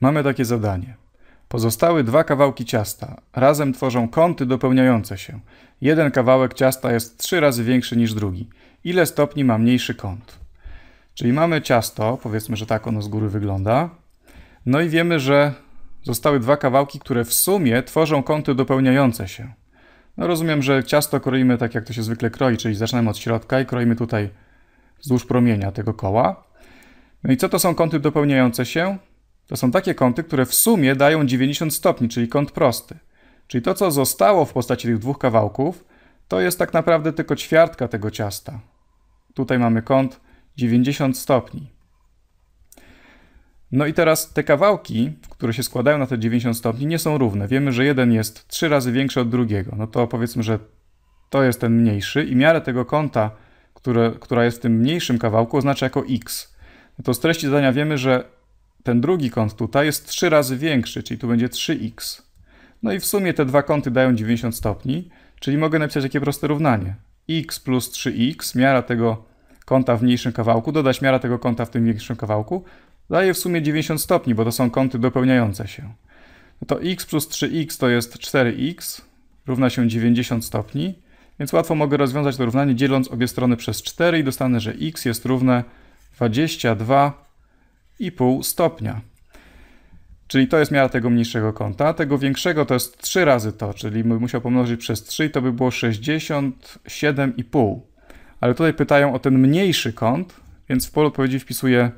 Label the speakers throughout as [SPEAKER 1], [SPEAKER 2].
[SPEAKER 1] Mamy takie zadanie. Pozostały dwa kawałki ciasta razem tworzą kąty dopełniające się. Jeden kawałek ciasta jest trzy razy większy niż drugi. Ile stopni ma mniejszy kąt? Czyli mamy ciasto, powiedzmy, że tak ono z góry wygląda. No i wiemy, że zostały dwa kawałki, które w sumie tworzą kąty dopełniające się. No rozumiem, że ciasto kroimy tak, jak to się zwykle kroi, czyli zaczynamy od środka i kroimy tutaj wzdłuż promienia tego koła. No i co to są kąty dopełniające się? To są takie kąty, które w sumie dają 90 stopni, czyli kąt prosty. Czyli to, co zostało w postaci tych dwóch kawałków, to jest tak naprawdę tylko ćwiartka tego ciasta. Tutaj mamy kąt 90 stopni. No i teraz te kawałki, które się składają na te 90 stopni, nie są równe. Wiemy, że jeden jest 3 razy większy od drugiego. No to powiedzmy, że to jest ten mniejszy i miarę tego kąta, które, która jest w tym mniejszym kawałku, oznacza jako x. No to z treści zadania wiemy, że ten drugi kąt tutaj jest 3 razy większy, czyli tu będzie 3x. No i w sumie te dwa kąty dają 90 stopni, czyli mogę napisać takie proste równanie. x plus 3x, miara tego kąta w mniejszym kawałku, dodać miara tego kąta w tym większym kawałku, daje w sumie 90 stopni, bo to są kąty dopełniające się. No to x plus 3x to jest 4x, równa się 90 stopni, więc łatwo mogę rozwiązać to równanie dzieląc obie strony przez 4 i dostanę, że x jest równe 22 pół stopnia. Czyli to jest miara tego mniejszego kąta. Tego większego to jest 3 razy to, czyli bym musiał pomnożyć przez 3 i to by było 67,5. Ale tutaj pytają o ten mniejszy kąt, więc w polu odpowiedzi wpisuję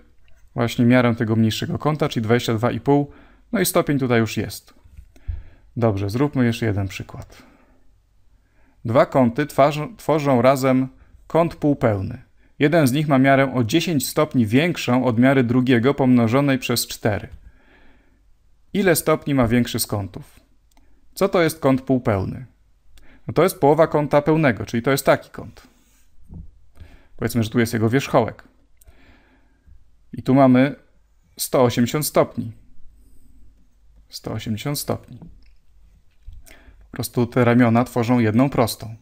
[SPEAKER 1] właśnie miarę tego mniejszego kąta, czyli 22,5. No i stopień tutaj już jest. Dobrze, zróbmy jeszcze jeden przykład. Dwa kąty tworzą razem kąt półpełny. Jeden z nich ma miarę o 10 stopni większą od miary drugiego pomnożonej przez 4. Ile stopni ma większy z kątów? Co to jest kąt półpełny? No to jest połowa kąta pełnego, czyli to jest taki kąt. Powiedzmy, że tu jest jego wierzchołek. I tu mamy 180 stopni. 180 stopni. Po prostu te ramiona tworzą jedną prostą.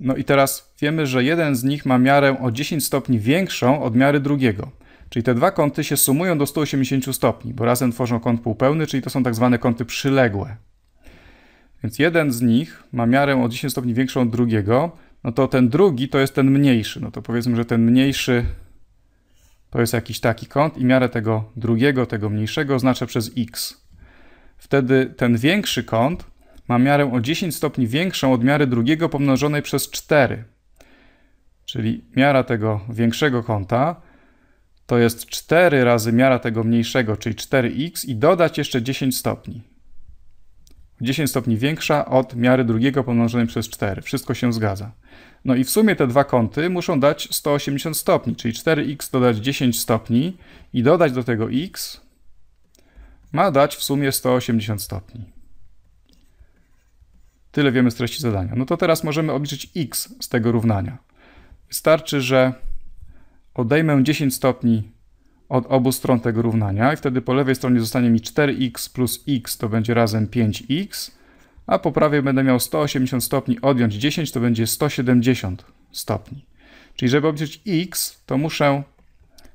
[SPEAKER 1] No i teraz wiemy, że jeden z nich ma miarę o 10 stopni większą od miary drugiego. Czyli te dwa kąty się sumują do 180 stopni, bo razem tworzą kąt półpełny, czyli to są tak zwane kąty przyległe. Więc jeden z nich ma miarę o 10 stopni większą od drugiego, no to ten drugi to jest ten mniejszy. No to powiedzmy, że ten mniejszy to jest jakiś taki kąt i miarę tego drugiego, tego mniejszego oznaczę przez x. Wtedy ten większy kąt ma miarę o 10 stopni większą od miary drugiego pomnożonej przez 4. Czyli miara tego większego kąta to jest 4 razy miara tego mniejszego, czyli 4x i dodać jeszcze 10 stopni. 10 stopni większa od miary drugiego pomnożonej przez 4. Wszystko się zgadza. No i w sumie te dwa kąty muszą dać 180 stopni, czyli 4x dodać 10 stopni i dodać do tego x ma dać w sumie 180 stopni. Tyle wiemy z treści zadania. No to teraz możemy obliczyć x z tego równania. Wystarczy, że odejmę 10 stopni od obu stron tego równania i wtedy po lewej stronie zostanie mi 4x plus x to będzie razem 5x, a po prawej będę miał 180 stopni, odjąć 10 to będzie 170 stopni. Czyli żeby obliczyć x, to muszę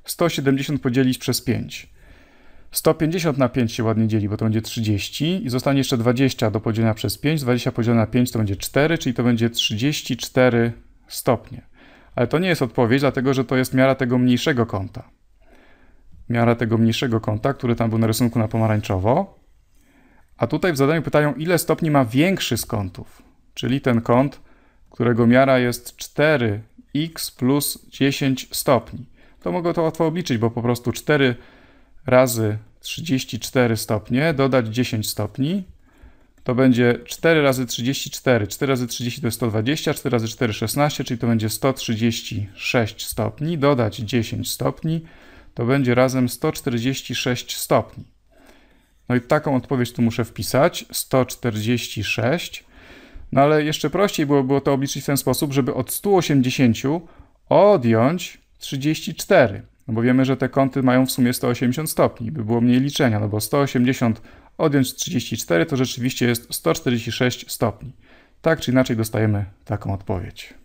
[SPEAKER 1] 170 podzielić przez 5. 150 na 5 się ładnie dzieli, bo to będzie 30 i zostanie jeszcze 20 do podzielenia przez 5. 20 podzielone na 5 to będzie 4, czyli to będzie 34 stopnie. Ale to nie jest odpowiedź, dlatego że to jest miara tego mniejszego kąta. Miara tego mniejszego kąta, który tam był na rysunku na pomarańczowo. A tutaj w zadaniu pytają, ile stopni ma większy z kątów, czyli ten kąt, którego miara jest 4x plus 10 stopni. To mogę to łatwo obliczyć, bo po prostu 4 razy 34 stopnie, dodać 10 stopni, to będzie 4 razy 34. 4 razy 30 to jest 120, 4 razy 4 16, czyli to będzie 136 stopni, dodać 10 stopni, to będzie razem 146 stopni. No i taką odpowiedź tu muszę wpisać, 146. No ale jeszcze prościej było, było to obliczyć w ten sposób, żeby od 180 odjąć 34. No bo wiemy, że te kąty mają w sumie 180 stopni, by było mniej liczenia, no bo 180 odjąć 34 to rzeczywiście jest 146 stopni. Tak czy inaczej dostajemy taką odpowiedź.